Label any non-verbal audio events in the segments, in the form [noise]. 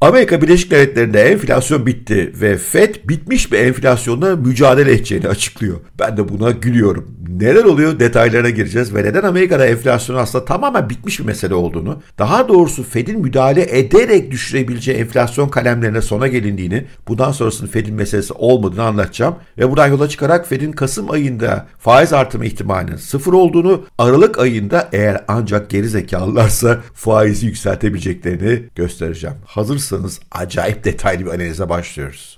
Amerika Birleşik Devletleri'nde enflasyon bitti ve FED bitmiş bir enflasyonla mücadele edeceğini açıklıyor. Ben de buna gülüyorum. Neler oluyor Detaylara gireceğiz ve neden Amerika'da enflasyon aslında tamamen bitmiş bir mesele olduğunu, daha doğrusu FED'in müdahale ederek düşürebileceği enflasyon kalemlerine sona gelindiğini, bundan sonrasının FED'in meselesi olmadığını anlatacağım ve buradan yola çıkarak FED'in Kasım ayında faiz artımı ihtimalinin sıfır olduğunu, Aralık ayında eğer ancak geri zekalılarsa faizi yükseltebileceklerini göstereceğim. Hazır hazırsanız acayip detaylı bir analize başlıyoruz.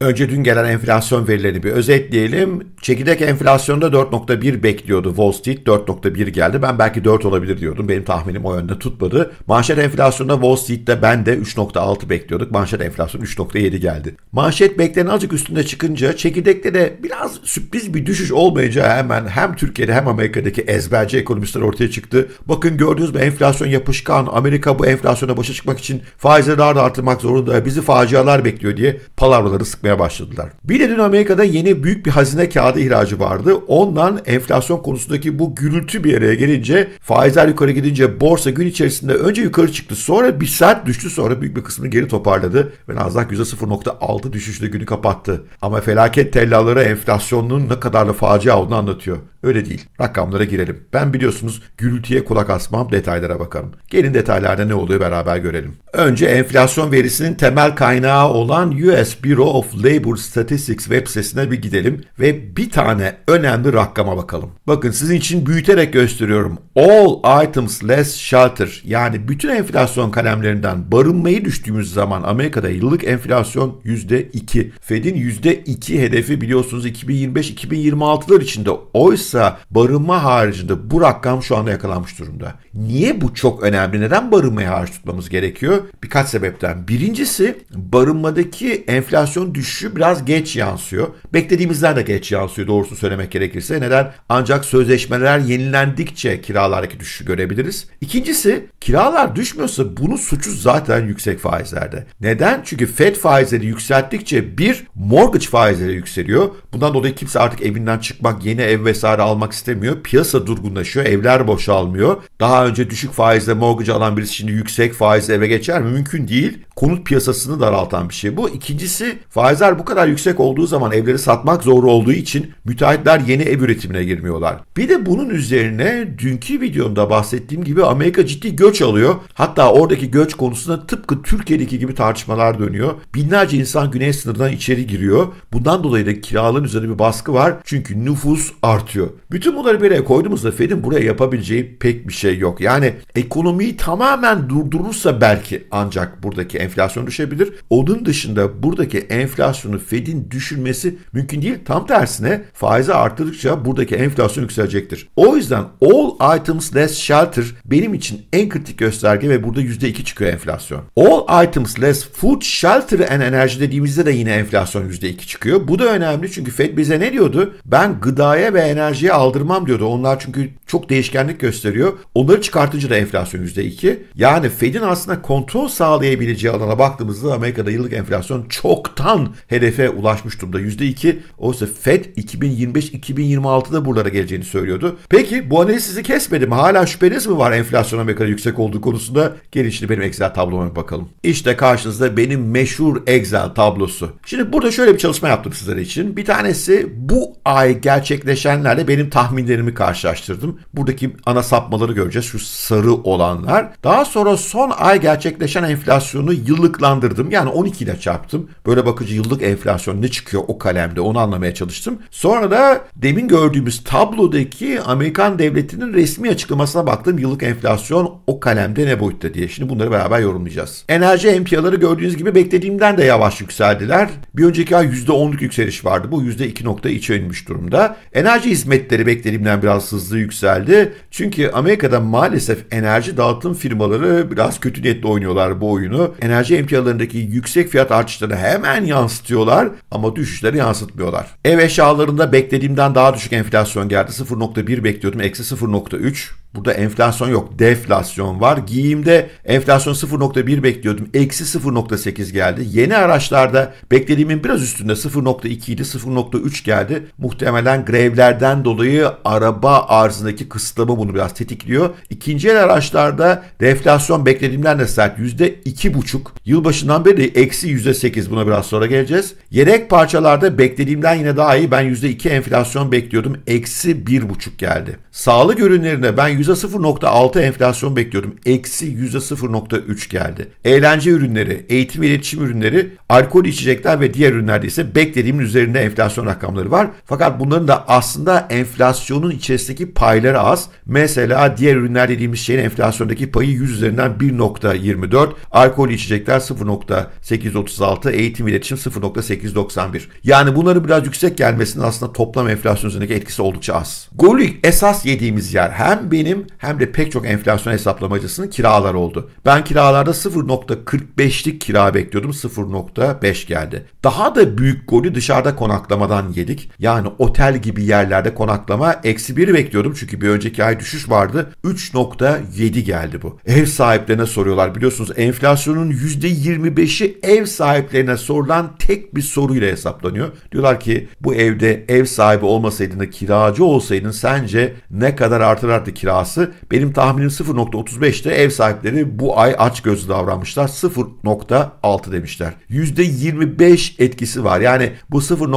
Önce dün gelen enflasyon verilerini bir özetleyelim. Çekirdek enflasyonda 4.1 bekliyordu Wall Street. 4.1 geldi. Ben belki 4 olabilir diyordum. Benim tahminim o yönde tutmadı. Manşet enflasyonda Wall Street'te ben de 3.6 bekliyorduk. Manşet enflasyon 3.7 geldi. Manşet beklenen azıcık üstünde çıkınca çekirdekte de biraz sürpriz bir düşüş olmayacağı hemen hem Türkiye'de hem Amerika'daki ezberci ekonomistler ortaya çıktı. Bakın gördüğünüz mü enflasyon yapışkan. Amerika bu enflasyona başa çıkmak için faizleri daha da artırmak zorunda. Bizi facialar bekliyor diye palavraları sıkmaya satmaya başladılar. Bir de dün Amerika'da yeni büyük bir hazine kağıdı ihracı vardı. Ondan enflasyon konusundaki bu gürültü bir araya gelince faizler yukarı gidince borsa gün içerisinde önce yukarı çıktı sonra bir saat düştü sonra büyük bir kısmını geri toparladı ve Nasdaq %0.6 düşüşle günü kapattı. Ama felaket tellallara enflasyonun ne kadar da facia olduğunu anlatıyor. Öyle değil. Rakamlara girelim. Ben biliyorsunuz gürültüye kulak asmam, detaylara bakarım. Gelin detaylarda ne oluyor beraber görelim. Önce enflasyon verisinin temel kaynağı olan US Bureau of Labor Statistics web sitesine bir gidelim ve bir tane önemli rakama bakalım. Bakın sizin için büyüterek gösteriyorum. All items less shelter yani bütün enflasyon kalemlerinden barınmayı düştüğümüz zaman Amerika'da yıllık enflasyon %2. Fed'in %2 hedefi biliyorsunuz 2025-2026'lar içinde. Oysa barınma haricinde bu rakam şu anda yakalanmış durumda. Niye bu çok önemli? Neden barınmayı hariç tutmamız gerekiyor? Birkaç sebepten. Birincisi barınmadaki enflasyon düşüyor düşüşü biraz geç yansıyor. Beklediğimizden de geç yansıyor doğrusu söylemek gerekirse. Neden? Ancak sözleşmeler yenilendikçe kiralardaki düşüşü görebiliriz. İkincisi kiralar düşmüyorsa bunun suçu zaten yüksek faizlerde. Neden? Çünkü Fed faizleri yükselttikçe bir mortgage faizleri yükseliyor. Bundan dolayı kimse artık evinden çıkmak, yeni ev vesaire almak istemiyor. Piyasa durgunlaşıyor, evler boşalmıyor. Daha önce düşük faizle mortgage alan birisi şimdi yüksek faizle eve geçer mi? Mümkün değil. Konut piyasasını daraltan bir şey bu. İkincisi faiz Faizler bu kadar yüksek olduğu zaman evleri satmak zor olduğu için müteahhitler yeni ev üretimine girmiyorlar. Bir de bunun üzerine dünkü videomda bahsettiğim gibi Amerika ciddi göç alıyor. Hatta oradaki göç konusunda tıpkı Türkiye'deki gibi tartışmalar dönüyor. Binlerce insan güney sınırından içeri giriyor. Bundan dolayı da kiraların üzerine bir baskı var. Çünkü nüfus artıyor. Bütün bunları bir araya koyduğumuzda Fed'in buraya yapabileceği pek bir şey yok. Yani ekonomiyi tamamen durdurursa belki ancak buradaki enflasyon düşebilir. Onun dışında buradaki enflasyon enflasyonu Fed'in düşünmesi mümkün değil. Tam tersine faizi arttırdıkça buradaki enflasyon yükselecektir. O yüzden all items less shelter benim için en kritik gösterge ve burada %2 çıkıyor enflasyon. All items less food shelter and enerji dediğimizde de yine enflasyon %2 çıkıyor. Bu da önemli çünkü Fed bize ne diyordu? Ben gıdaya ve enerjiye aldırmam diyordu. Onlar çünkü çok değişkenlik gösteriyor. Onları çıkartınca da enflasyon %2. Yani Fed'in aslında kontrol sağlayabileceği alana baktığımızda Amerika'da yıllık enflasyon çoktan hedefe ulaşmış durumda. %2 oysa Fed 2025-2026'da buralara geleceğini söylüyordu. Peki bu analiz sizi kesmedi mi? Hala şüpheniz mi var enflasyona ne yüksek olduğu konusunda? Gelin şimdi benim Excel tabloma bakalım. İşte karşınızda benim meşhur Excel tablosu. Şimdi burada şöyle bir çalışma yaptım sizler için. Bir tanesi bu ay gerçekleşenlerle benim tahminlerimi karşılaştırdım. Buradaki ana sapmaları göreceğiz. Şu sarı olanlar. Daha sonra son ay gerçekleşen enflasyonu yıllıklandırdım. Yani 12 ile çarptım. Böyle bakıcı yıllık yıllık enflasyon ne çıkıyor o kalemde onu anlamaya çalıştım. Sonra da demin gördüğümüz tablodaki Amerikan devletinin resmi açıklamasına baktım. Yıllık enflasyon o kalemde ne boyutta diye. Şimdi bunları beraber yorumlayacağız. Enerji empiyaları gördüğünüz gibi beklediğimden de yavaş yükseldiler. Bir önceki ay %10'luk yükseliş vardı. Bu %2.2'e inmiş durumda. Enerji hizmetleri beklediğimden biraz hızlı yükseldi. Çünkü Amerika'da maalesef enerji dağıtım firmaları biraz kötü niyetle oynuyorlar bu oyunu. Enerji empiyalarındaki yüksek fiyat artışları hemen yansıtıyor yansıtıyorlar ama düşüşleri yansıtmıyorlar. Ev eşyalarında beklediğimden daha düşük enflasyon geldi. 0.1 bekliyordum. Eksi 0.3. Burada enflasyon yok, deflasyon var. Giyimde enflasyon 0.1 bekliyordum. Eksi 0.8 geldi. Yeni araçlarda beklediğimin biraz üstünde 0.2 idi, 0.3 geldi. Muhtemelen grevlerden dolayı araba arzındaki kısıtlama bunu biraz tetikliyor. İkinci el araçlarda deflasyon beklediğimden de sert. %2.5. Yılbaşından beri eksi %8 buna biraz sonra geleceğiz. Yedek parçalarda beklediğimden yine daha iyi. Ben %2 enflasyon bekliyordum. Eksi 1.5 geldi. Sağlık ürünlerinde ben %0.6 enflasyon bekliyordum. Eksi %0.3 geldi. Eğlence ürünleri, eğitim ve iletişim ürünleri, alkol içecekler ve diğer ürünlerde ise beklediğimin üzerinde enflasyon rakamları var. Fakat bunların da aslında enflasyonun içerisindeki payları az. Mesela diğer ürünler dediğimiz şeyin enflasyondaki payı 100 üzerinden 1.24, alkol içecekler 0.836, eğitim ve iletişim 0.891. Yani bunları biraz yüksek gelmesinin aslında toplam enflasyon üzerindeki etkisi oldukça az. Golü esas yediğimiz yer hem benim benim hem de pek çok enflasyon hesaplamacısının kiralar oldu. Ben kiralarda 0.45'lik kira bekliyordum. 0.5 geldi. Daha da büyük golü dışarıda konaklamadan yedik. Yani otel gibi yerlerde konaklama eksi 1 bekliyordum. Çünkü bir önceki ay düşüş vardı. 3.7 geldi bu. Ev sahiplerine soruyorlar. Biliyorsunuz enflasyonun %25'i ev sahiplerine sorulan tek bir soruyla hesaplanıyor. Diyorlar ki bu evde ev sahibi olmasaydın da kiracı olsaydın sence ne kadar artırardı kira kirası benim tahminim 0.35'te ev sahipleri bu ay aç gözlü davranmışlar 0.6 demişler. %25 etkisi var. Yani bu 0.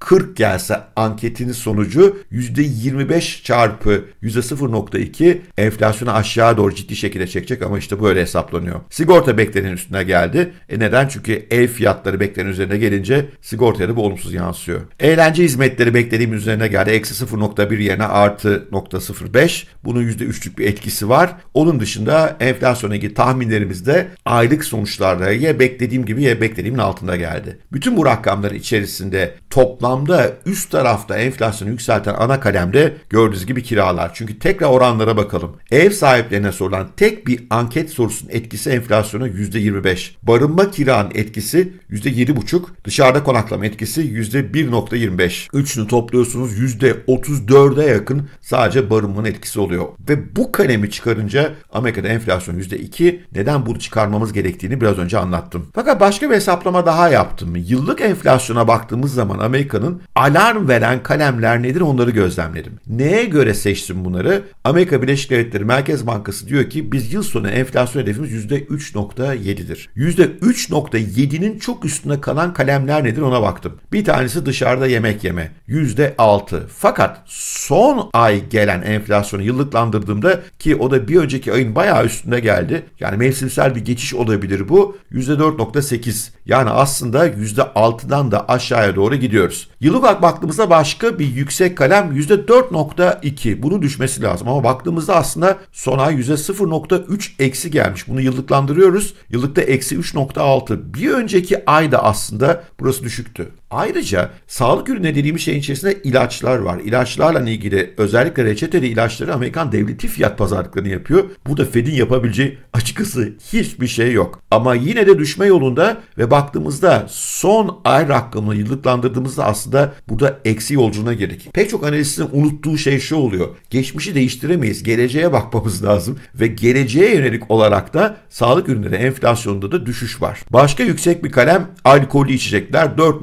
40 gelse anketinin sonucu %25 çarpı %0.2 enflasyonu aşağı doğru ciddi şekilde çekecek ama işte böyle hesaplanıyor. Sigorta beklenenin üstüne geldi. E neden? Çünkü ev fiyatları beklenenin üzerine gelince sigortaya da bu olumsuz yansıyor. Eğlence hizmetleri beklediğim üzerine geldi. Eksi 0.1 yerine artı 0.05. Bunun %3'lük bir etkisi var. Onun dışında enflasyona ilgili tahminlerimizde aylık sonuçlarda ya beklediğim gibi ya beklediğimin altında geldi. Bütün bu rakamların içerisinde toplam toplamda üst tarafta enflasyonu yükselten ana kalemde gördüğünüz gibi kiralar. Çünkü tekrar oranlara bakalım. Ev sahiplerine sorulan tek bir anket sorusunun etkisi enflasyona %25. Barınma kiranın etkisi %7,5. Dışarıda konaklama etkisi %1,25. Üçünü topluyorsunuz %34'e yakın sadece barınmanın etkisi oluyor. Ve bu kalemi çıkarınca Amerika'da enflasyon %2. Neden bunu çıkarmamız gerektiğini biraz önce anlattım. Fakat başka bir hesaplama daha yaptım. Yıllık enflasyona baktığımız zaman Amerika. Amerika'nın alarm veren kalemler nedir onları gözlemledim. Neye göre seçtim bunları? Amerika Birleşik Devletleri Merkez Bankası diyor ki biz yıl sonu enflasyon hedefimiz %3.7'dir. %3.7'nin çok üstüne kalan kalemler nedir ona baktım. Bir tanesi dışarıda yemek yeme. %6. Fakat son ay gelen enflasyonu yıllıklandırdığımda ki o da bir önceki ayın bayağı üstünde geldi. Yani mevsimsel bir geçiş olabilir bu. %4.8. Yani aslında %6'dan da aşağıya doğru gidiyoruz. Yıllık bak baktığımızda başka bir yüksek kalem %4.2. Bunun düşmesi lazım ama baktığımızda aslında son ay %0.3 eksi gelmiş. Bunu yıllıklandırıyoruz. Yıllıkta eksi 3.6. Bir önceki ay da aslında burası düşüktü. Ayrıca sağlık ürünü dediğimiz şeyin içerisinde ilaçlar var. İlaçlarla ilgili özellikle reçeteli ilaçları Amerikan devleti fiyat pazarlıklarını yapıyor. Burada Fed'in yapabileceği [laughs] açıkçası hiçbir şey yok. Ama yine de düşme yolunda ve baktığımızda son ay rakamını yıllıklandırdığımızda aslında burada eksi yolculuğuna girdik. Pek çok analistin unuttuğu şey şu oluyor. Geçmişi değiştiremeyiz. Geleceğe bakmamız lazım. Ve geleceğe yönelik olarak da sağlık ürünleri enflasyonunda da düşüş var. Başka yüksek bir kalem alkollü içecekler 4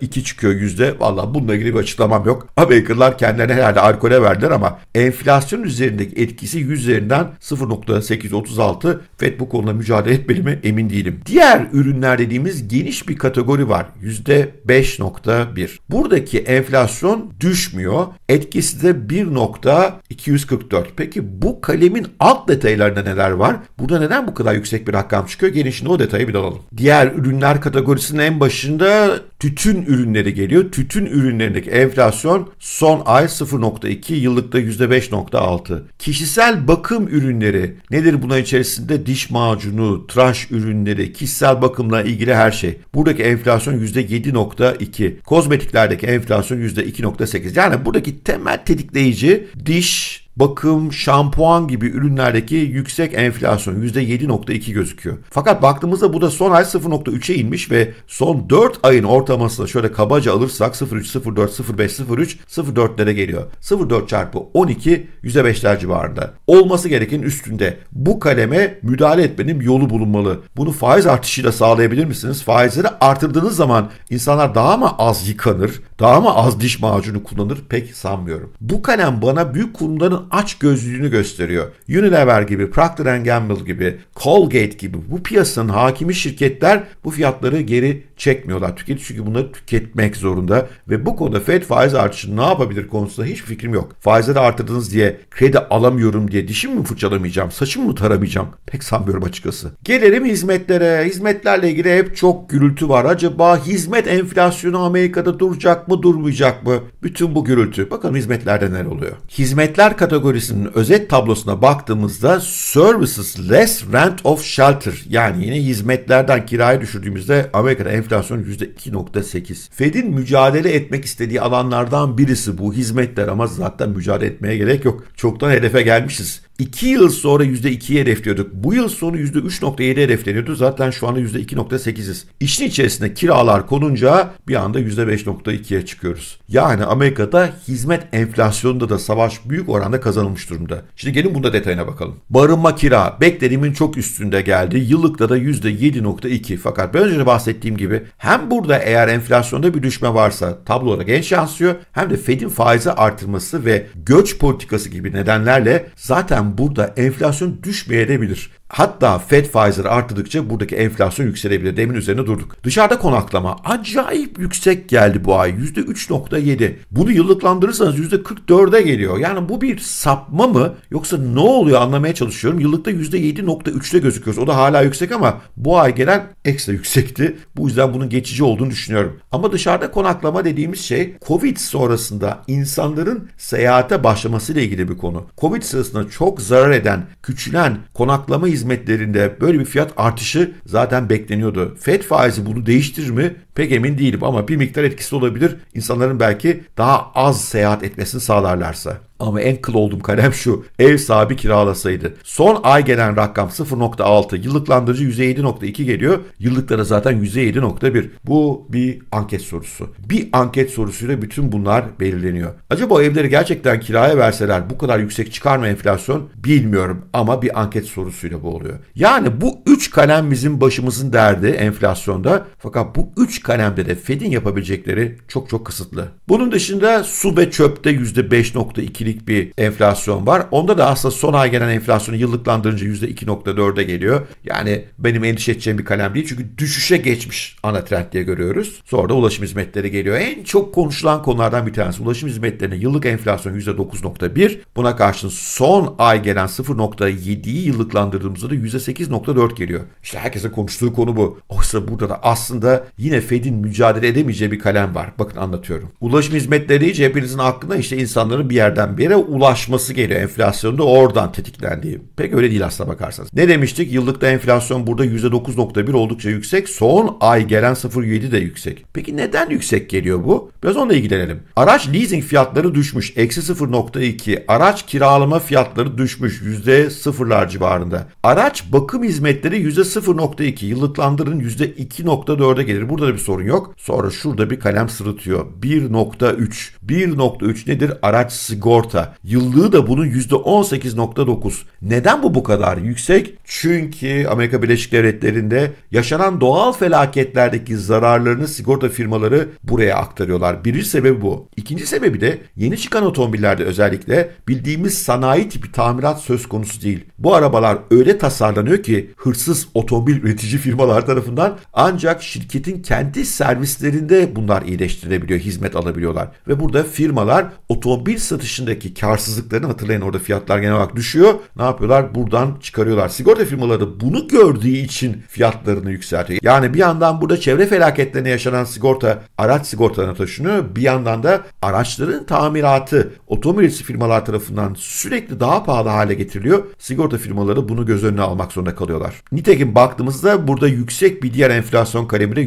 iki çıkıyor yüzde. Valla bununla ilgili bir açıklamam yok. Amerikalılar kendilerine herhalde alkole verdiler ama enflasyon üzerindeki etkisi 100 üzerinden 0.836. FED bu konuda mücadele etmeli mi emin değilim. Diğer ürünler dediğimiz geniş bir kategori var. yüzde %5.1. Buradaki enflasyon düşmüyor. Etkisi de 1.244. Peki bu kalemin alt detaylarında neler var? Burada neden bu kadar yüksek bir rakam çıkıyor? Gelin şimdi o detayı bir alalım. Diğer ürünler kategorisinin en başında tütün ürünleri geliyor. Tütün ürünlerindeki enflasyon son ay 0.2 yıllıkta %5.6. Kişisel bakım ürünleri nedir buna içerisinde? Diş macunu, tıraş ürünleri, kişisel bakımla ilgili her şey. Buradaki enflasyon %7.2. Kozmetiklerdeki enflasyon %2.8. Yani buradaki temel tetikleyici diş bakım, şampuan gibi ürünlerdeki yüksek enflasyon %7.2 gözüküyor. Fakat baktığımızda bu da son ay 0.3'e inmiş ve son 4 ayın ortalamasını şöyle kabaca alırsak 0.3, 0.4, 0.5, 0.3, 0.4'lere geliyor. 0.4 çarpı 12 %5'ler civarında. Olması gereken üstünde. Bu kaleme müdahale etmenin yolu bulunmalı. Bunu faiz artışıyla sağlayabilir misiniz? Faizleri artırdığınız zaman insanlar daha mı az yıkanır? Daha mı az diş macunu kullanır? Pek sanmıyorum. Bu kalem bana büyük kurumların aç gözlülüğünü gösteriyor. Unilever gibi, Procter Gamble gibi, Colgate gibi bu piyasanın hakimi şirketler bu fiyatları geri çekmiyorlar. Tüketici çünkü bunları tüketmek zorunda ve bu konuda Fed faiz artışı ne yapabilir konusunda hiçbir fikrim yok. Faizleri artırdınız diye kredi alamıyorum diye dişimi mi fırçalamayacağım, saçımı mı taramayacağım pek sanmıyorum açıkçası. Gelelim hizmetlere. Hizmetlerle ilgili hep çok gürültü var. Acaba hizmet enflasyonu Amerika'da duracak mı durmayacak mı? Bütün bu gürültü. Bakın hizmetlerde neler oluyor. Hizmetler kategorisi kategorisinin özet tablosuna baktığımızda services less rent of shelter yani yine hizmetlerden kirayı düşürdüğümüzde Amerika'da enflasyon %2.8. Fed'in mücadele etmek istediği alanlardan birisi bu hizmetler ama zaten mücadele etmeye gerek yok. Çoktan hedefe gelmişiz. 2 yıl sonra %2'ye hedefliyorduk. Bu yıl sonu %3.7'ye hedefleniyordu. Zaten şu anda %2.8'iz. İşin içerisinde kiralar konunca bir anda %5.2'ye çıkıyoruz. Yani Amerika'da hizmet enflasyonunda da savaş büyük oranda kazanılmış durumda. Şimdi gelin bunda detayına bakalım. Barınma kira beklediğimin çok üstünde geldi. Yıllıkta da %7.2. Fakat ben önce bahsettiğim gibi hem burada eğer enflasyonda bir düşme varsa tabloda genç yansıyor hem de Fed'in faizi artırması ve göç politikası gibi nedenlerle zaten burada enflasyon düşmeyebilir. Hatta Fed faizleri arttıkça buradaki enflasyon yükselebilir. Demin üzerine durduk. Dışarıda konaklama acayip yüksek geldi bu ay. %3.7. Bunu yıllıklandırırsanız %44'e geliyor. Yani bu bir sapma mı yoksa ne oluyor anlamaya çalışıyorum. Yıllıkta %7.3'te gözüküyoruz. O da hala yüksek ama bu ay gelen ekstra yüksekti. Bu yüzden bunun geçici olduğunu düşünüyorum. Ama dışarıda konaklama dediğimiz şey Covid sonrasında insanların seyahate başlamasıyla ilgili bir konu. Covid sırasında çok zarar eden, küçülen konaklama hizmetlerinde böyle bir fiyat artışı zaten bekleniyordu. Fed faizi bunu değiştirir mi? Pek emin değilim ama bir miktar etkisi olabilir. İnsanların belki daha az seyahat etmesini sağlarlarsa. Ama en kıl olduğum kalem şu. Ev sahibi kiralasaydı. Son ay gelen rakam 0.6. Yıllıklandırıcı 107.2 geliyor. Yıllıklara zaten 107.1. Bu bir anket sorusu. Bir anket sorusuyla bütün bunlar belirleniyor. Acaba evleri gerçekten kiraya verseler bu kadar yüksek çıkar mı enflasyon? Bilmiyorum ama bir anket sorusuyla bu oluyor. Yani bu üç kalem bizim başımızın derdi enflasyonda. Fakat bu üç kalemde de Fed'in yapabilecekleri çok çok kısıtlı. Bunun dışında su ve çöpte %5.2'lik bir enflasyon var. Onda da aslında son ay gelen enflasyonu yıllıklandırınca %2.4'e geliyor. Yani benim endişe edeceğim bir kalem değil. Çünkü düşüşe geçmiş ana trend diye görüyoruz. Sonra da ulaşım hizmetleri geliyor. En çok konuşulan konulardan bir tanesi. Ulaşım hizmetlerinin yıllık enflasyonu %9.1. Buna karşın son ay gelen 0.7'yi yıllıklandırdığımızda da %8.4 geliyor. İşte herkesin konuştuğu konu bu. Oysa burada da aslında yine Fed muhalefetin mücadele edemeyeceği bir kalem var. Bakın anlatıyorum. Ulaşım hizmetleri deyince hepinizin aklına işte insanların bir yerden bir yere ulaşması geliyor. Enflasyonda oradan tetiklendiği. Pek öyle değil aslına bakarsanız. Ne demiştik? Yıllıkta enflasyon burada %9.1 oldukça yüksek. Son ay gelen 0.7 de yüksek. Peki neden yüksek geliyor bu? Biraz onunla ilgilenelim. Araç leasing fiyatları düşmüş. Eksi 0.2. Araç kiralama fiyatları düşmüş. %0'lar civarında. Araç bakım hizmetleri %0.2. Yıllıklandırın %2.4'e gelir. Burada da bir sorun yok. Sonra şurada bir kalem sırıtıyor. 1.3. 1.3 nedir? Araç sigorta. Yıllığı da bunun %18.9. Neden bu bu kadar yüksek? Çünkü Amerika Birleşik Devletleri'nde yaşanan doğal felaketlerdeki zararlarını sigorta firmaları buraya aktarıyorlar. Birinci sebebi bu. İkinci sebebi de yeni çıkan otomobillerde özellikle bildiğimiz sanayi tipi tamirat söz konusu değil. Bu arabalar öyle tasarlanıyor ki hırsız otomobil üretici firmalar tarafından ancak şirketin kendi kendi servislerinde bunlar iyileştirilebiliyor, hizmet alabiliyorlar. Ve burada firmalar otomobil satışındaki karsızlıklarını hatırlayın orada fiyatlar genel olarak düşüyor. Ne yapıyorlar? Buradan çıkarıyorlar. Sigorta firmaları bunu gördüğü için fiyatlarını yükseltiyor. Yani bir yandan burada çevre felaketlerine yaşanan sigorta araç sigortalarına taşınıyor. Bir yandan da araçların tamiratı otomobil firmalar tarafından sürekli daha pahalı hale getiriliyor. Sigorta firmaları bunu göz önüne almak zorunda kalıyorlar. Nitekim baktığımızda burada yüksek bir diğer enflasyon kalemine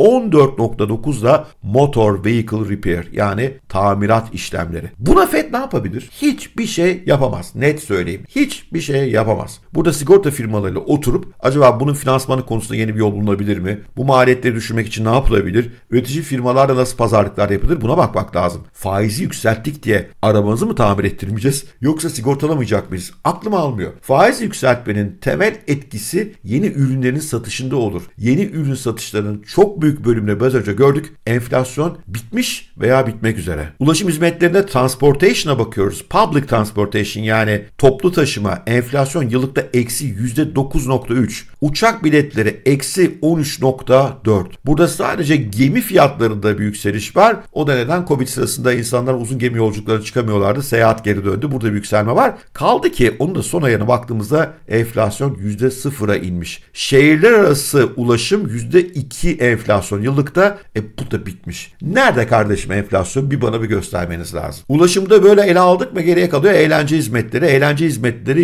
14.9 da motor vehicle repair yani tamirat işlemleri. Buna FED ne yapabilir? Hiçbir şey yapamaz. Net söyleyeyim. Hiçbir şey yapamaz. Burada sigorta firmalarıyla oturup acaba bunun finansmanı konusunda yeni bir yol bulunabilir mi? Bu maliyetleri düşürmek için ne yapılabilir? Üretici firmalarla nasıl pazarlıklar yapılır? Buna bakmak lazım. Faizi yükselttik diye arabanızı mı tamir ettirmeyeceğiz yoksa sigortalamayacak mıyız? Aklım almıyor. Faiz yükseltmenin temel etkisi yeni ürünlerin satışında olur. Yeni ürün satışlarının çok büyük bölümünü biraz önce gördük. Enflasyon bitmiş veya bitmek üzere. Ulaşım hizmetlerinde transportation'a bakıyoruz. Public transportation yani toplu taşıma enflasyon yıllıkta yakıta eksi %9.3, uçak biletleri eksi 13.4. Burada sadece gemi fiyatlarında bir yükseliş var. O da neden Covid sırasında insanlar uzun gemi yolculuklarına çıkamıyorlardı. Seyahat geri döndü. Burada bir yükselme var. Kaldı ki onun da son ayına baktığımızda enflasyon %0'a inmiş. Şehirler arası ulaşım %2 enflasyon yıllıkta. E bu da bitmiş. Nerede kardeşim enflasyon? Bir bana bir göstermeniz lazım. Ulaşımda böyle ele aldık mı geriye kalıyor eğlence hizmetleri. Eğlence hizmetleri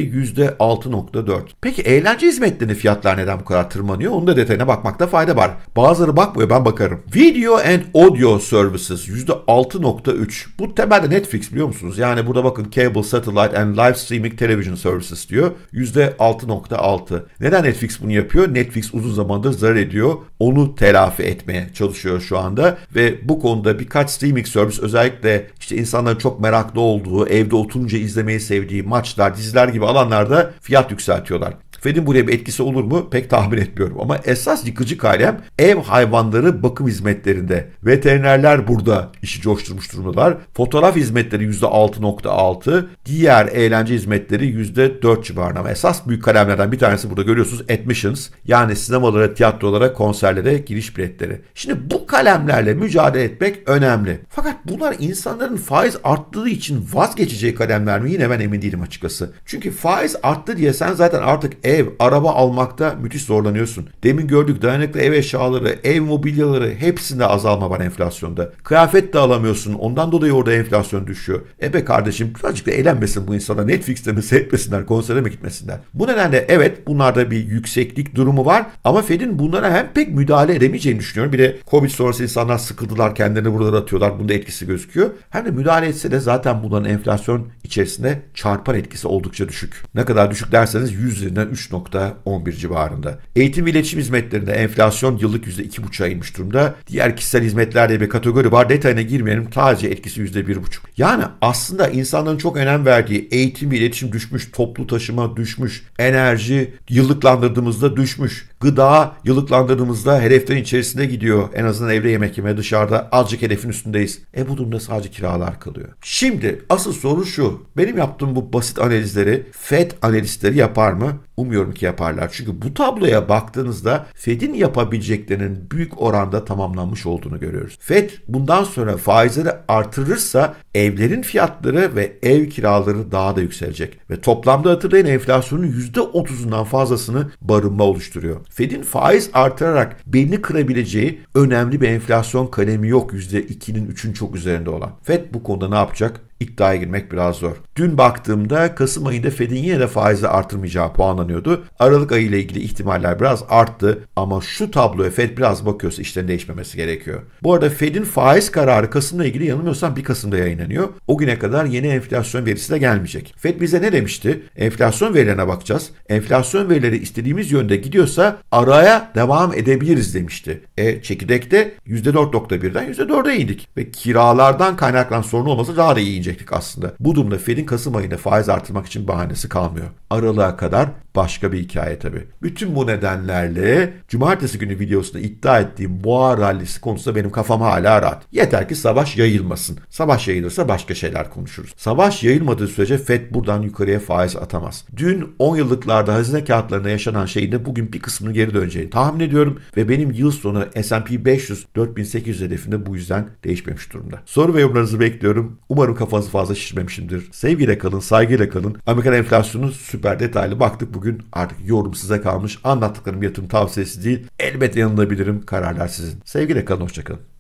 %6.4 %9.4. Peki eğlence hizmetlerinin fiyatlar neden bu kadar tırmanıyor? Onun da detayına bakmakta fayda var. Bazıları bakmıyor ben bakarım. Video and Audio Services %6.3. Bu temelde Netflix biliyor musunuz? Yani burada bakın Cable, Satellite and Live Streaming Television Services diyor. %6.6. Neden Netflix bunu yapıyor? Netflix uzun zamandır zarar ediyor. Onu telafi etmeye çalışıyor şu anda ve bu konuda birkaç streaming service özellikle işte insanların çok meraklı olduğu, evde oturunca izlemeyi sevdiği maçlar, diziler gibi alanlarda fiyat yükseltiyorlar. Fed'in buraya bir etkisi olur mu pek tahmin etmiyorum. Ama esas yıkıcı kalem ev hayvanları bakım hizmetlerinde. Veterinerler burada işi coşturmuş durumdalar. Fotoğraf hizmetleri %6.6, diğer eğlence hizmetleri %4 civarında. Ama esas büyük kalemlerden bir tanesi burada görüyorsunuz admissions yani sinemalara, tiyatrolara, konserlere giriş biletleri. Şimdi bu kalemlerle mücadele etmek önemli. Fakat bunlar insanların faiz arttığı için vazgeçeceği kalemler mi yine ben emin değilim açıkçası. Çünkü faiz arttı diye sen zaten artık ev ev, araba almakta müthiş zorlanıyorsun. Demin gördük dayanıklı ev eşyaları, ev mobilyaları hepsinde azalma var enflasyonda. Kıyafet de alamıyorsun. Ondan dolayı orada enflasyon düşüyor. Ebe kardeşim birazcık da eğlenmesin bu insanlar. Netflix'te mi seyretmesinler, konsere mi gitmesinler? Bu nedenle evet bunlarda bir yükseklik durumu var ama Fed'in bunlara hem pek müdahale edemeyeceğini düşünüyorum. Bir de Covid sonrası insanlar sıkıldılar, kendilerini buralara atıyorlar. Bunda etkisi gözüküyor. Hem de müdahale etse de zaten bunların enflasyon içerisinde çarpan etkisi oldukça düşük. Ne kadar düşük derseniz 100 üzerinden %3.11 civarında. Eğitim ve iletişim hizmetlerinde enflasyon yıllık %2.5'a inmiş durumda. Diğer kişisel hizmetlerde bir kategori var. Detayına girmeyelim. Sadece etkisi %1.5. Yani aslında insanların çok önem verdiği eğitim ve iletişim düşmüş, toplu taşıma düşmüş, enerji yıllıklandırdığımızda düşmüş. Gıda yılıklandığımızda hedeflerin içerisinde gidiyor. En azından evde yemek yeme dışarıda azıcık hedefin üstündeyiz. E bu durumda sadece kiralar kalıyor. Şimdi asıl soru şu. Benim yaptığım bu basit analizleri FED analistleri yapar mı? Umuyorum ki yaparlar. Çünkü bu tabloya baktığınızda Fed'in yapabileceklerinin büyük oranda tamamlanmış olduğunu görüyoruz. Fed bundan sonra faizleri artırırsa evlerin fiyatları ve ev kiraları daha da yükselecek. Ve toplamda hatırlayın enflasyonun %30'undan fazlasını barınma oluşturuyor. Fed'in faiz artırarak belini kırabileceği önemli bir enflasyon kalemi yok %2'nin 3'ün çok üzerinde olan. Fed bu konuda ne yapacak? iddiaya girmek biraz zor. Dün baktığımda Kasım ayında Fed'in yine de faizi artırmayacağı puanlanıyordu. Aralık ayı ile ilgili ihtimaller biraz arttı ama şu tabloya Fed biraz bakıyorsa işlerin değişmemesi gerekiyor. Bu arada Fed'in faiz kararı Kasım'la ilgili yanılmıyorsam 1 Kasım'da yayınlanıyor. O güne kadar yeni enflasyon verisi de gelmeyecek. Fed bize ne demişti? Enflasyon verilerine bakacağız. Enflasyon verileri istediğimiz yönde gidiyorsa araya devam edebiliriz demişti. E çekirdekte %4.1'den %4'e indik ve kiralardan kaynaklanan sorun olmasa daha da iyi değinecektik aslında. Bu durumda Fed'in Kasım ayında faiz artırmak için bahanesi kalmıyor. Aralığa kadar başka bir hikaye tabii. Bütün bu nedenlerle cumartesi günü videosunda iddia ettiğim boğa rallisi konusunda benim kafam hala rahat. Yeter ki savaş yayılmasın. Savaş yayılırsa başka şeyler konuşuruz. Savaş yayılmadığı sürece FED buradan yukarıya faiz atamaz. Dün 10 yıllıklarda hazine kağıtlarında yaşanan şeyin de bugün bir kısmını geri döneceğini tahmin ediyorum ve benim yıl sonu S&P 500 4800 hedefinde bu yüzden değişmemiş durumda. Soru ve yorumlarınızı bekliyorum. Umarım kafanızı fazla şişmemişimdir. Sevgiyle kalın, saygıyla kalın. Amerikan enflasyonu süper detaylı baktık bugün bugün artık yorum size kalmış. Anlattıklarım yatırım tavsiyesi değil. Elbette yanılabilirim. Kararlar sizin. Sevgiyle kalın. Hoşçakalın.